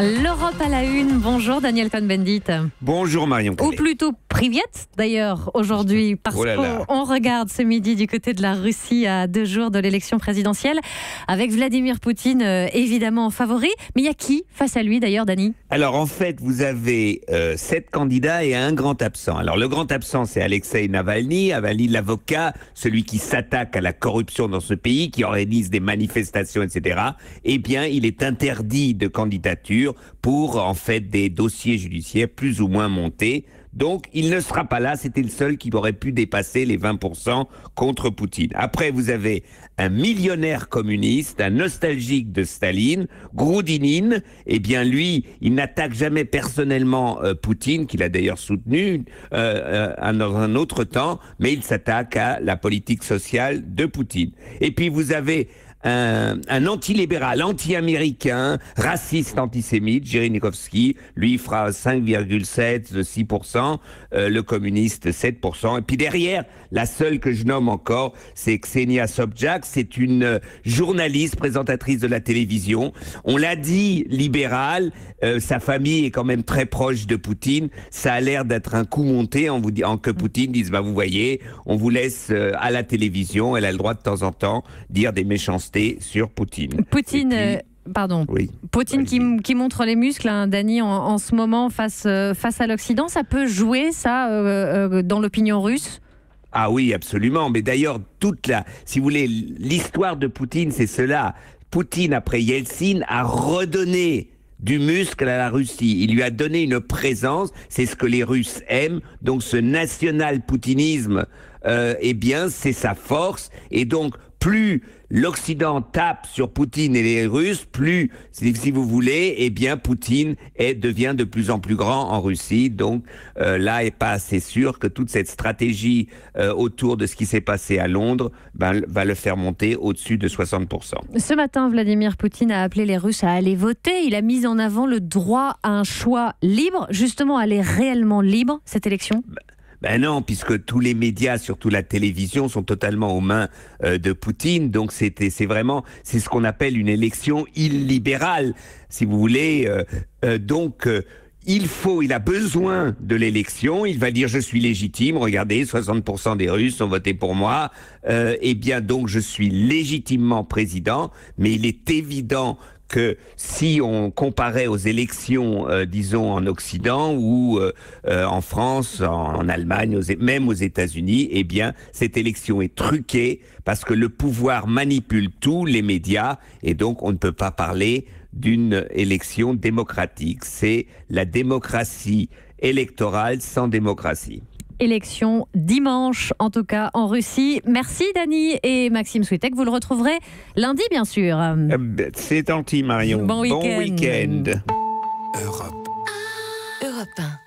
L'Europe à la une. Bonjour Daniel Cohn-Bendit. Bonjour Marion. Ou plutôt Priviette d'ailleurs aujourd'hui parce oh qu'on regarde ce midi du côté de la Russie à deux jours de l'élection présidentielle avec Vladimir Poutine euh, évidemment en favori. Mais il y a qui face à lui d'ailleurs Dani Alors en fait vous avez euh, sept candidats et un grand absent. Alors le grand absent c'est Alexei Navalny, Navalny l'avocat, celui qui s'attaque à la corruption dans ce pays, qui organise des manifestations etc. Eh bien il est interdit de candidature pour en fait des dossiers judiciaires plus ou moins montés. Donc il ne sera pas là, c'était le seul qui aurait pu dépasser les 20% contre Poutine. Après, vous avez un millionnaire communiste, un nostalgique de Staline, Groudinine, eh bien lui, il n'attaque jamais personnellement euh, Poutine, qu'il a d'ailleurs soutenu euh, euh, dans un autre temps, mais il s'attaque à la politique sociale de Poutine. Et puis vous avez euh, un, un libéral anti-américain, raciste, antisémite, Jerry Nikovski. Lui, fera 5,7, 6%, euh, euh, le communiste 7%. Et puis derrière, la seule que je nomme encore, c'est Xenia Sobchak. C'est une journaliste, présentatrice de la télévision. On l'a dit, libérale. sa famille est quand même très proche de Poutine. Ça a l'air d'être un coup monté en, vous, en que Poutine dise, bah, vous voyez, on vous laisse à la télévision. Elle a le droit de temps en temps dire des méchancetés sur Poutine. Poutine. Euh, pardon. Oui. Poutine qui, montre les muscles, hein, Dany, en, ce moment face, euh, face à l'Occident, ça peut jouer, ça, euh, dans l'opinion russe Ah oui, absolument. Mais d'ailleurs, toute la. Si vous voulez, l'histoire de Poutine, c'est cela. Poutine, après Yeltsin, a redonné du muscle à la Russie. Il lui a donné une présence, c'est ce que les Russes aiment, donc ce national-poutinisme, euh, eh bien, c'est sa force. Et donc, plus l'Occident tape sur Poutine et les Russes, plus, si vous voulez, eh bien, Poutine est, devient de plus en plus grand en Russie. Donc euh, là, est pas assez sûr que toute cette stratégie euh, autour de ce qui s'est passé à Londres ben, va le faire monter au-dessus de 60%. Ce matin, Vladimir Poutine a appelé les Russes à aller voter. Il a mis en avant le droit à un choix libre. Justement, elle est réellement libre, cette élection bah, ben non, puisque tous les médias, surtout la télévision, sont totalement aux mains euh, de Poutine. Donc c'était, c'est vraiment, c'est ce qu'on appelle une élection illibérale, si vous voulez. Euh, euh, donc il faut, il a besoin de l'élection. Il va dire je suis légitime. Regardez, 60% des Russes ont voté pour moi. eh bien donc je suis légitimement président. Mais il est évident que si on comparait aux élections, euh, disons, en Occident ou euh, euh, en France, en, Allemagne, même aux États-Unis, eh bien, cette élection est truquée parce que le pouvoir manipule tous les médias, et donc on ne peut pas parler d'une élection démocratique. C'est la démocratie électorale sans démocratie élection dimanche, en tout cas en Russie. Merci Dani et Maxime Switek. Vous le retrouverez lundi, bien sûr. Eh ben, c'est anti Marion. Bon week-end. Europe.